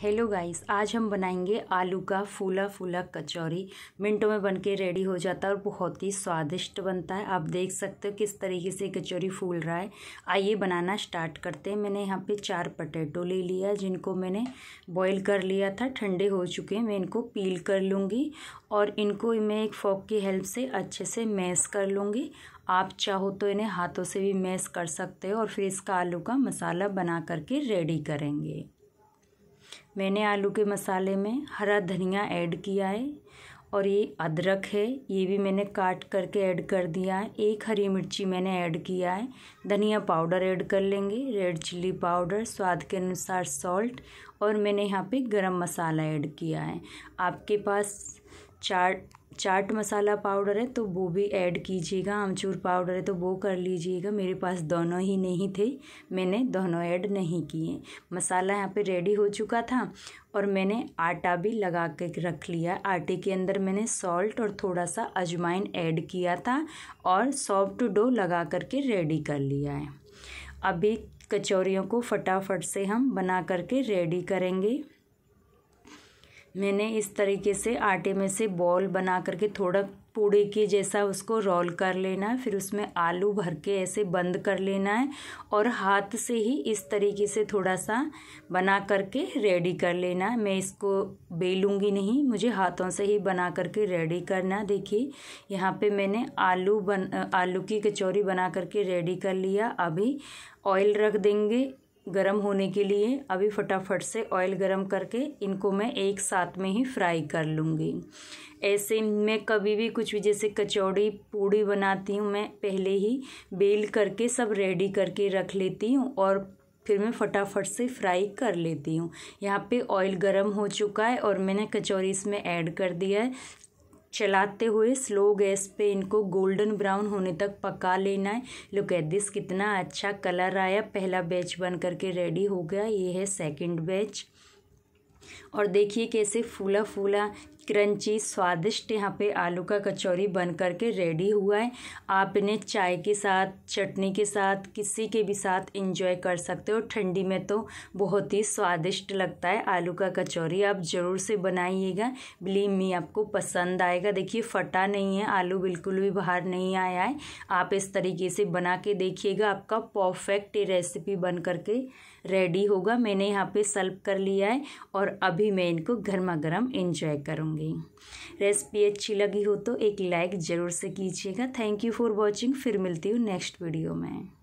hello guys आज हम बनाएंगे आलू का फूला फूला कचौरी मिनटों में बनके रेडी हो जाता है और बहुत ही स्वादिष्ट बनता है आप देख सकते हो किस तरीके से कचौरी फूल रहा है आइए बनाना स्टार्ट करते हैं मैंने यहाँ पे चार पटेटो ले लिया जिनको मैंने बॉईल कर लिया था ठंडे हो चुके हैं मैं इनको पील कर लूँगी और इनको मैं एक फॉक की हेल्प से अच्छे से मैस कर लूँगी आप चाहो तो इन्हें हाथों से भी मैस कर सकते हो और फिर इसका आलू का मसाला बना करके रेडी करेंगे मैंने आलू के मसाले में हरा धनिया ऐड किया है और ये अदरक है ये भी मैंने काट करके ऐड कर दिया है एक हरी मिर्ची मैंने ऐड किया है धनिया पाउडर ऐड कर लेंगे रेड चिल्ली पाउडर स्वाद के अनुसार सॉल्ट और मैंने यहाँ पे गरम मसाला ऐड किया है आपके पास चाट चाट मसाला पाउडर है तो वो भी ऐड कीजिएगा आमचूर पाउडर है तो वो कर लीजिएगा मेरे पास दोनों ही नहीं थे मैंने दोनों ऐड नहीं किए मसाला यहाँ पे रेडी हो चुका था और मैंने आटा भी लगा के रख लिया आटे के अंदर मैंने सॉल्ट और थोड़ा सा अजवाइन ऐड किया था और सॉफ्ट डो लगा करके रेडी कर लिया है अभी कचौरियों को फटाफट से हम बना करके रेडी करेंगे मैंने इस तरीके से आटे में से बॉल बना करके थोड़ा पूड़े के जैसा उसको रोल कर लेना है फिर उसमें आलू भर के ऐसे बंद कर लेना है और हाथ से ही इस तरीके से थोड़ा सा बना करके रेडी कर लेना है मैं इसको बेलूँगी नहीं मुझे हाथों से ही बना करके रेडी करना देखिए यहाँ पे मैंने आलू बन आलू की कचौरी बना करके रेडी कर लिया अभी ऑयल रख देंगे गरम होने के लिए अभी फटाफट से ऑयल गरम करके इनको मैं एक साथ में ही फ्राई कर लूँगी ऐसे मैं कभी भी कुछ भी जैसे कचौड़ी पूड़ी बनाती हूँ मैं पहले ही बेल करके सब रेडी करके रख लेती हूँ और फिर मैं फटाफट से फ्राई कर लेती हूँ यहाँ पे ऑयल गरम हो चुका है और मैंने कचौरी इसमें ऐड कर दिया है चलाते हुए स्लो गैस पे इनको गोल्डन ब्राउन होने तक पका लेना है लुक एट दिस कितना अच्छा कलर आया पहला बैच बन करके रेडी हो गया ये है सेकंड बैच और देखिए कैसे फूला फूला क्रंची स्वादिष्ट यहाँ पे आलू का कचौरी बन करके रेडी हुआ है आप इन्हें चाय के साथ चटनी के साथ किसी के भी साथ इंजॉय कर सकते हो ठंडी में तो बहुत ही स्वादिष्ट लगता है आलू का कचौरी आप ज़रूर से बनाइएगा बिलीव मी आपको पसंद आएगा देखिए फटा नहीं है आलू बिल्कुल भी बाहर नहीं आया है आप इस तरीके से बना के देखिएगा आपका परफेक्ट रेसिपी बन करके रेडी होगा मैंने यहाँ पे सर्व कर लिया है और अभी मैं इनको गर्मा गर्म इंजॉय करूँगी होंगे रेसिपी अच्छी लगी हो तो एक लाइक ज़रूर से कीजिएगा थैंक यू फॉर वॉचिंग फिर मिलती हूँ नेक्स्ट वीडियो में